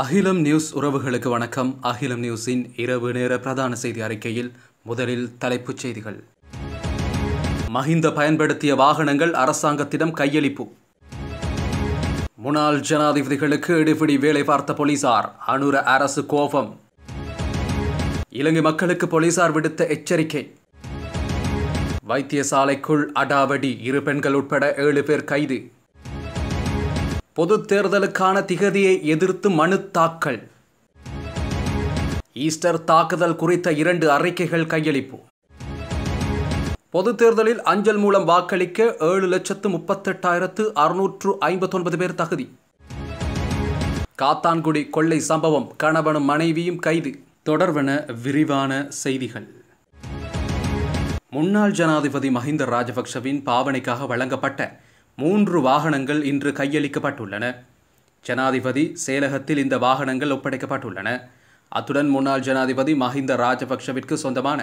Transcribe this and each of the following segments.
அகிலம் நியூஸ் உறவுகளுக்கு வணக்கம் அகிலம் நியூஸின் இரவு நேர பிரதான செய்தி அறிக்கையில் முதலில் தலைப்புச் செய்திகள் மஹிந்த பயன்படுத்திய வாகனங்கள் அரசாங்கத்திடம் கையளிப்பு முன்னாள் ஜனாதிபதிகளுக்கு இடிபிடி வேலை பார்த்த போலீசார் அனுர அரசு கோபம் இலங்கை மக்களுக்கு போலீசார் விடுத்த எச்சரிக்கை வைத்தியசாலைக்குள் அடாவடி இரு பெண்கள் உட்பட ஏழு பேர் கைது பொது தேர்தலுக்கான திகதியை எதிர்த்து மனு தாக்கல் ஈஸ்டர் தாக்குதல் குறித்த இரண்டு அறிக்கைகள் கையளிப்பு பொது தேர்தலில் அஞ்சல் மூலம் வாக்களிக்க ஏழு லட்சத்து முப்பத்தெட்டாயிரத்து அறுநூற்று ஐம்பத்தொன்பது பேர் தகுதி காத்தான்குடி கொள்ளை சம்பவம் கணவனும் மனைவியும் கைது தொடர்வன விரிவான செய்திகள் முன்னாள் ஜனாதிபதி மஹிந்த ராஜபக்ஷவின் பாவனைக்காக வழங்கப்பட்ட மூன்று வாகனங்கள் இன்று கையளிக்கப்பட்டுள்ளன ஜனாதிபதி செயலகத்தில் இந்த வாகனங்கள் ஒப்படைக்கப்பட்டுள்ளன அத்துடன் முன்னாள் ஜனாதிபதி மஹிந்த ராஜபக்ஷவிற்கு சொந்தமான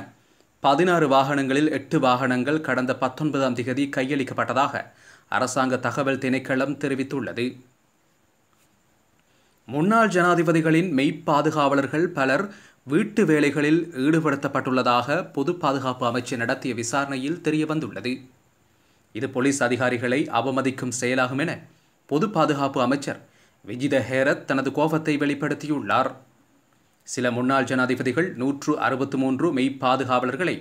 பதினாறு வாகனங்களில் எட்டு வாகனங்கள் கடந்த பத்தொன்பதாம் திகதி கையளிக்கப்பட்டதாக அரசாங்க தகவல் திணைக்களம் தெரிவித்துள்ளது முன்னாள் ஜனாதிபதிகளின் மெய்ப்பாதுகாவலர்கள் பலர் வீட்டு வேலைகளில் ஈடுபடுத்தப்பட்டுள்ளதாக பொது பாதுகாப்பு அமைச்சு நடத்திய விசாரணையில் தெரியவந்துள்ளது இது போலீஸ் அதிகாரிகளை அவமதிக்கும் செயலாகும் என பொது பாதுகாப்பு அமைச்சர் விஜித ஹேரத் தனது கோபத்தை வெளிப்படுத்தியுள்ளார் சில முன்னாள் ஜனாதிபதிகள் நூற்று அறுபத்து மூன்று மெய் பாதுகாவலர்களை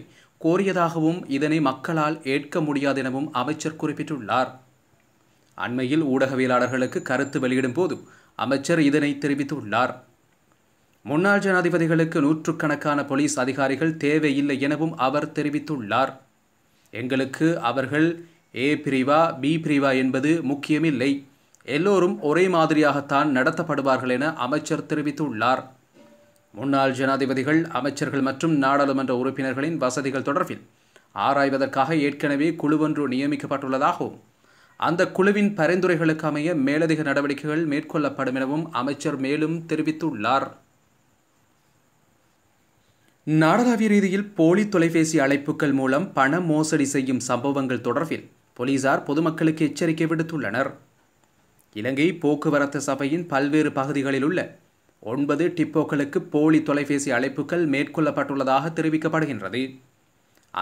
கோரியதாகவும் இதனை மக்களால் ஏற்க முடியாதெனவும் அமைச்சர் குறிப்பிட்டுள்ளார் அண்மையில் ஊடகவியலாளர்களுக்கு கருத்து வெளியிடும் போது அமைச்சர் இதனை தெரிவித்துள்ளார் முன்னாள் ஜனாதிபதிகளுக்கு நூற்றுக்கணக்கான போலீஸ் அதிகாரிகள் தேவையில்லை எனவும் அவர் தெரிவித்துள்ளார் எங்களுக்கு அவர்கள் ஏ பிரிவா பி பிரிவா என்பது முக்கியமில்லை எல்லோரும் ஒரே மாதிரியாகத்தான் நடத்தப்படுவார்கள் என அமைச்சர் தெரிவித்துள்ளார் முன்னாள் ஜனாதிபதிகள் அமைச்சர்கள் மற்றும் நாடாளுமன்ற உறுப்பினர்களின் வசதிகள் தொடர்பில் ஆராய்வதற்காக ஏற்கனவே குழுவொன்று நியமிக்கப்பட்டுள்ளதாகவும் அந்த குழுவின் பரிந்துரைகளுக்கு அமைய மேலதிக நடவடிக்கைகள் மேற்கொள்ளப்படும் எனவும் அமைச்சர் மேலும் தெரிவித்துள்ளார் நாடகாவிய ரீதியில் போலி தொலைபேசி அழைப்புகள் மூலம் பண மோசடி செய்யும் சம்பவங்கள் தொடர்பில் போலீசார் பொதுமக்களுக்கு எச்சரிக்கை விடுத்துள்ளனர் இலங்கை போக்குவரத்து சபையின் பல்வேறு பகுதிகளில் உள்ள ஒன்பது டிப்போக்களுக்கு போலி தொலைபேசி அழைப்புகள் மேற்கொள்ளப்பட்டுள்ளதாக தெரிவிக்கப்படுகின்றது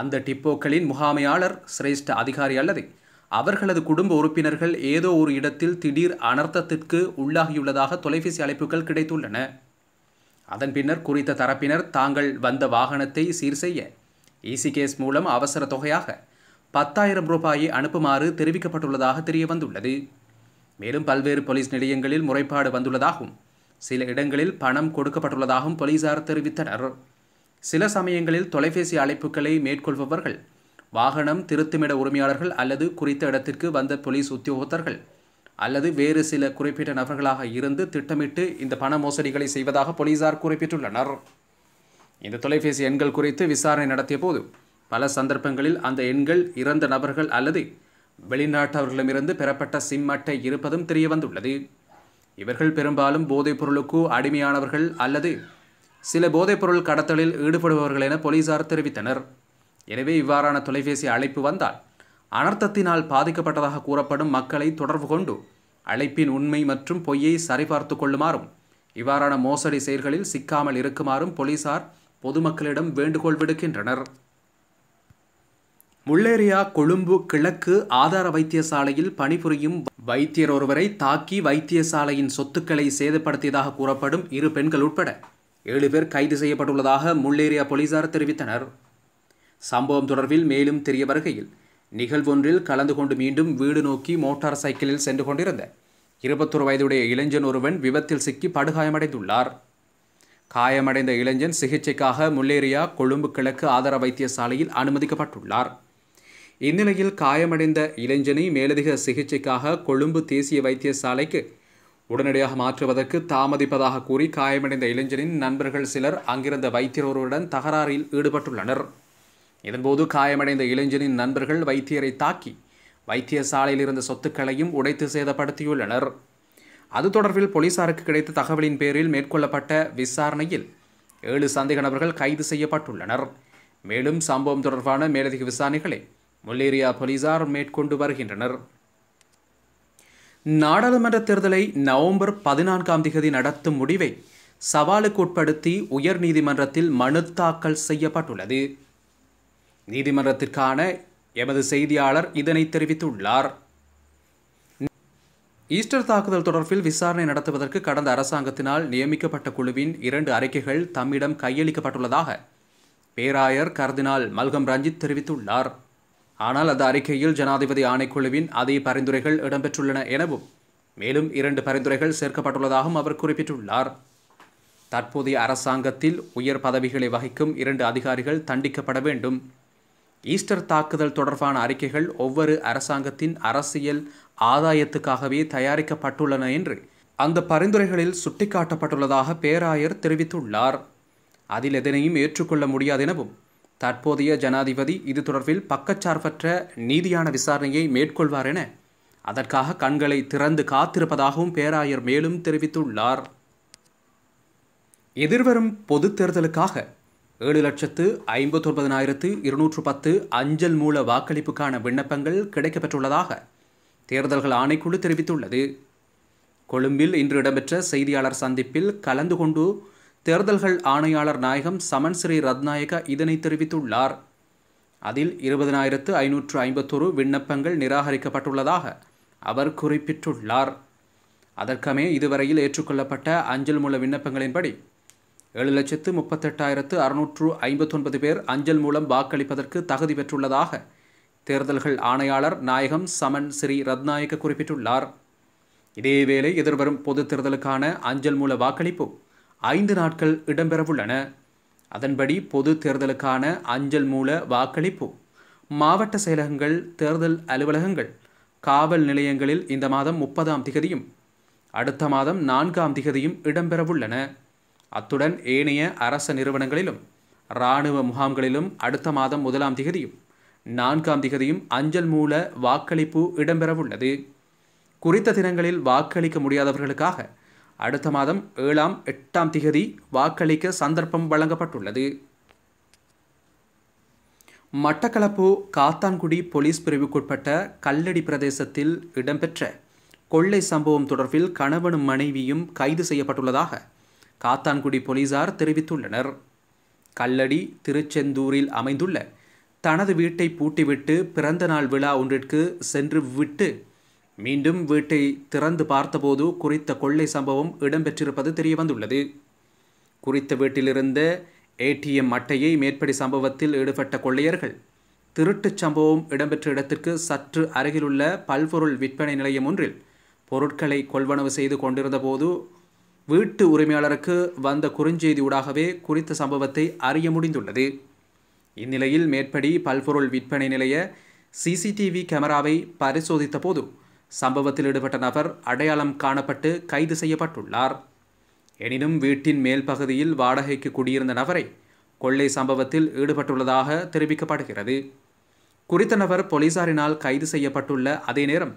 அந்த டிப்போக்களின் முகாமையாளர் சிரேஷ்ட அதிகாரி அல்லது அவர்களது குடும்ப உறுப்பினர்கள் ஏதோ ஒரு இடத்தில் திடீர் அனர்த்தத்திற்கு உள்ளாகியுள்ளதாக தொலைபேசி அழைப்புகள் கிடைத்துள்ளன அதன் பின்னர் குறித்த தரப்பினர் தாங்கள் வந்த வாகனத்தை சீர் செய்ய இசிகேஸ் மூலம் அவசர தொகையாக பத்தாயிரம் ரூபாயை அனுப்புமாறு தெரிவிக்கப்பட்டுள்ளதாக தெரியவந்துள்ளது மேலும் பல்வேறு போலீஸ் நிலையங்களில் முறைப்பாடு வந்துள்ளதாகவும் சில இடங்களில் பணம் கொடுக்கப்பட்டுள்ளதாகவும் போலீசார் தெரிவித்தனர் சில சமயங்களில் தொலைபேசி அழைப்புகளை மேற்கொள்பவர்கள் வாகனம் திருத்துமிட உரிமையாளர்கள் அல்லது குறித்த இடத்திற்கு வந்த போலீஸ் உத்தியோகத்தர்கள் அல்லது வேறு சில குறிப்பிட்ட நபர்களாக இருந்து திட்டமிட்டு இந்த பண மோசடிகளை செய்வதாக போலீசார் குறிப்பிட்டுள்ளனர் இந்த தொலைபேசி எண்கள் குறித்து விசாரணை நடத்திய போது பல சந்தர்ப்பங்களில் அந்த எண்கள் இறந்த நபர்கள் அல்லது வெளிநாட்டவர்களிடமிருந்து பெறப்பட்ட சிம் அட்டை இருப்பதும் தெரியவந்துள்ளது இவர்கள் பெரும்பாலும் போதைப் பொருளுக்கு அடிமையானவர்கள் அல்லது சில போதைப்பொருள் கடத்தலில் ஈடுபடுபவர்கள் என போலீசார் தெரிவித்தனர் எனவே இவ்வாறான தொலைபேசி அழைப்பு வந்தால் அனர்த்தத்தினால் பாதிக்கப்பட்டதாக கூறப்படும் மக்களை தொடர்பு கொண்டு அழைப்பின் உண்மை மற்றும் பொய்யை சரிபார்த்து கொள்ளுமாறும் இவ்வாறான மோசடி செயல்களில் சிக்காமல் இருக்குமாறும் போலீசார் பொதுமக்களிடம் வேண்டுகோள் விடுக்கின்றனர் முள்ளேரியா கொழும்பு கிழக்கு ஆதார வைத்தியசாலையில் பணிபுரியும் வைத்தியர் ஒருவரை தாக்கி வைத்தியசாலையின் சொத்துக்களை சேதப்படுத்தியதாக கூறப்படும் இரு பெண்கள் உட்பட ஏழு பேர் கைது செய்யப்பட்டுள்ளதாக முள்ளேரியா போலீசார் தெரிவித்தனர் சம்பவம் தொடர்பில் மேலும் தெரிய வருகையில் நிகழ்வொன்றில் கலந்து கொண்டு மீண்டும் வீடு நோக்கி மோட்டார் சைக்கிளில் சென்று கொண்டிருந்த இருபத்தொரு வயதுடைய இளைஞன் ஒருவன் விபத்தில் சிக்கி படுகாயமடைந்துள்ளார் காயமடைந்த இளைஞன் சிகிச்சைக்காக முள்ளேரியா கொழும்பு கிழக்கு ஆதார வைத்தியசாலையில் அனுமதிக்கப்பட்டுள்ளார் இந்நிலையில் காயமடைந்த இளைஞனை மேலதிக சிகிச்சைக்காக கொழும்பு தேசிய வைத்தியசாலைக்கு உடனடியாக மாற்றுவதற்கு தாமதிப்பதாக கூறி காயமடைந்த இளைஞனின் நண்பர்கள் சிலர் அங்கிருந்த வைத்தியர் ஒருவருடன் தகராறில் ஈடுபட்டுள்ளனர் இதன்போது காயமடைந்த இளைஞனின் நண்பர்கள் வைத்தியரை தாக்கி வைத்தியசாலையில் இருந்த சொத்துக்களையும் உடைத்து சேதப்படுத்தியுள்ளனர் அது தொடர்பில் போலீசாருக்கு கிடைத்த தகவலின் பேரில் மேற்கொள்ளப்பட்ட விசாரணையில் ஏழு சந்தேக நபர்கள் கைது செய்யப்பட்டுள்ளனர் மேலும் சம்பவம் தொடர்பான மேலதிக விசாரணைகளை முல்லேரியா போலீசார் மேற்கொண்டு வருகின்றனர் நாடாளுமன்ற தேர்தலை நவம்பர் பதினான்காம் திகதி நடத்தும் முடிவை சவாலுக்கு உட்படுத்தி உயர் நீதிமன்றத்தில் மனு தாக்கல் செய்யப்பட்டுள்ளது நீதிமன்றத்திற்கான எமது செய்தியாளர் இதனை தெரிவித்துள்ளார் ஈஸ்டர் தாக்குதல் தொடர்பில் விசாரணை நடத்துவதற்கு கடந்த அரசாங்கத்தினால் நியமிக்கப்பட்ட குழுவின் இரண்டு அறிக்கைகள் தம்மிடம் கையளிக்கப்பட்டுள்ளதாக பேராயர் கர்தினால் மல்கம் ரஞ்சித் தெரிவித்துள்ளார் ஆனால் அந்த அறிக்கையில் ஜனாதிபதி ஆணைக்குழுவின் அதே பரிந்துரைகள் இடம்பெற்றுள்ளன எனவும் மேலும் இரண்டு பரிந்துரைகள் சேர்க்கப்பட்டுள்ளதாகவும் அவர் குறிப்பிட்டுள்ளார் தற்போதைய அரசாங்கத்தில் உயர் பதவிகளை வகிக்கும் இரண்டு அதிகாரிகள் தண்டிக்கப்பட வேண்டும் ஈஸ்டர் தாக்குதல் தொடர்பான அறிக்கைகள் ஒவ்வொரு அரசாங்கத்தின் அரசியல் ஆதாயத்துக்காகவே தயாரிக்கப்பட்டுள்ளன என்று அந்த பரிந்துரைகளில் சுட்டிக்காட்டப்பட்டுள்ளதாக பேராயர் தெரிவித்துள்ளார் அதில் எதனையும் ஏற்றுக்கொள்ள முடியாது எனவும் தற்போதைய ஜனாதிபதி இது தொடர்பில் பக்கச்சார்பற்ற நீதியான விசாரணையை மேற்கொள்வார் என அதற்காக கண்களை திறந்து காத்திருப்பதாகவும் பேராயர் மேலும் தெரிவித்துள்ளார் எதிர்வரும் பொதுத் தேர்தலுக்காக ஏழு லட்சத்து ஐம்பத்தொன்பதினாயிரத்து இருநூற்று பத்து அஞ்சல் மூல வாக்களிப்புக்கான விண்ணப்பங்கள் கிடைக்கப்பெற்றுள்ளதாக தேர்தல்கள் ஆணைக்குழு தெரிவித்துள்ளது கொழும்பில் இன்று இடம்பெற்ற செய்தியாளர் சந்திப்பில் கலந்து கொண்டு தேர்தல்கள் ஆணையாளர் நாயகம் சமன் ஸ்ரீ ரத்நாயகா இதனை தெரிவித்துள்ளார் அதில் இருபதனாயிரத்து ஐநூற்று ஐம்பத்தொரு விண்ணப்பங்கள் நிராகரிக்கப்பட்டுள்ளதாக அவர் குறிப்பிட்டுள்ளார் அதற்கமே இதுவரையில் ஏற்றுக்கொள்ளப்பட்ட அஞ்சல் மூல விண்ணப்பங்களின்படி ஏழு லட்சத்து முப்பத்தெட்டாயிரத்து அறுநூற்று ஐம்பத்தொன்பது பேர் அஞ்சல் மூலம் வாக்களிப்பதற்கு தகுதி பெற்றுள்ளதாக தேர்தல்கள் ஆணையாளர் நாயகம் சமன் ஸ்ரீ ரத்நாயக்க குறிப்பிட்டுள்ளார் இதேவேளை எதிர்வரும் பொது தேர்தலுக்கான அஞ்சல் மூல வாக்களிப்பு ஐந்து நாட்கள் இடம்பெறவுள்ளன அதன்படி பொது தேர்தலுக்கான அஞ்சல் மூல வாக்களிப்பு மாவட்ட செயலகங்கள் தேர்தல் அலுவலகங்கள் காவல் நிலையங்களில் இந்த மாதம் முப்பதாம் திகதியும் அடுத்த மாதம் நான்காம் திகதியும் இடம்பெறவுள்ளன அத்துடன் ஏனைய அரச நிறுவனங்களிலும் இராணுவ முகாம்களிலும் அடுத்த மாதம் முதலாம் திகதியும் நான்காம் திகதியும் அஞ்சல் மூல வாக்களிப்பு இடம்பெறவுள்ளது குறித்த தினங்களில் வாக்களிக்க முடியாதவர்களுக்காக அடுத்த மாதம் ஏழாம் எட்டாம் திகதி வாக்களிக்க சந்தர்ப்பம் வழங்கப்பட்டுள்ளது மட்டக்களப்பு காத்தான்குடி போலீஸ் பிரிவுக்குட்பட்ட கல்லடி பிரதேசத்தில் இடம்பெற்ற கொள்ளை சம்பவம் தொடர்பில் கணவனும் மனைவியும் கைது செய்யப்பட்டுள்ளதாக காத்தான்குடி போலீசார் தெரிவித்துள்ளனர் கல்லடி திருச்செந்தூரில் அமைந்துள்ள தனது வீட்டை பூட்டிவிட்டு பிறந்த நாள் விழா ஒன்றிற்கு சென்று விட்டு மீண்டும் வீட்டை திறந்து பார்த்தபோது குறித்த கொள்ளை சம்பவம் இடம்பெற்றிருப்பது தெரியவந்துள்ளது குறித்த வீட்டிலிருந்த ஏடிஎம் அட்டையை மேற்படி சம்பவத்தில் ஈடுபட்ட கொள்ளையர்கள் திருட்டுச் சம்பவம் இடம்பெற்ற இடத்திற்கு சற்று அருகிலுள்ள பல்பொருள் விற்பனை நிலையம் ஒன்றில் பொருட்களை கொள்வனவு செய்து கொண்டிருந்தபோது வீட்டு உரிமையாளருக்கு வந்த குறுஞ்செய்தி ஊடாகவே குறித்த சம்பவத்தை அறிய முடிந்துள்ளது இந்நிலையில் மேற்படி பல்பொருள் விற்பனை நிலைய சிசிடிவி கேமராவை பரிசோதித்த போது சம்பவத்தில் ஈடுபட்ட நபர் அடையாளம் காணப்பட்டு கைது செய்யப்பட்டுள்ளார் எனினும் வீட்டின் மேல் பகுதியில் வாடகைக்கு குடியிருந்த நபரை கொள்ளை சம்பவத்தில் ஈடுபட்டுள்ளதாக தெரிவிக்கப்படுகிறது குறித்த நபர் போலீசாரினால் கைது செய்யப்பட்டுள்ள அதே நேரம்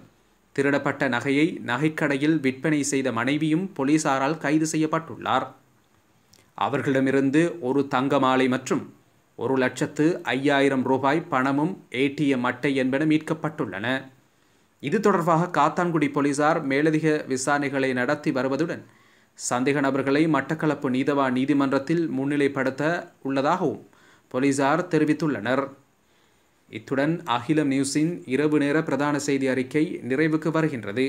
திருடப்பட்ட நகையை நகைக்கடையில் விற்பனை செய்த மனைவியும் போலீசாரால் கைது செய்யப்பட்டுள்ளார் அவர்களிடமிருந்து ஒரு தங்க மாலை மற்றும் ஒரு லட்சத்து ஐயாயிரம் ரூபாய் பணமும் ஏடிஎம் அட்டை என்பன மீட்கப்பட்டுள்ளன இது தொடர்பாக காத்தான்குடி போலீசார் மேலதிக விசாரணைகளை நடத்தி வருவதுடன் சந்தேக நபர்களை மட்டக்களப்பு நீதவா நீதிமன்றத்தில் முன்னிலைப்படுத்த உள்ளதாகவும் போலீசார் தெரிவித்துள்ளனர் இத்துடன் அகிலம் நியூஸின் இரவு நேர பிரதான செய்தி அறிக்கை நிறைவுக்கு வருகின்றது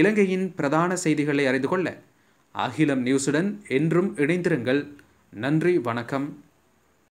இலங்கையின் பிரதான செய்திகளை அறிந்து கொள்ள அகிலம் நியூஸுடன் என்றும் இணைந்திருங்கள் நன்றி வணக்கம்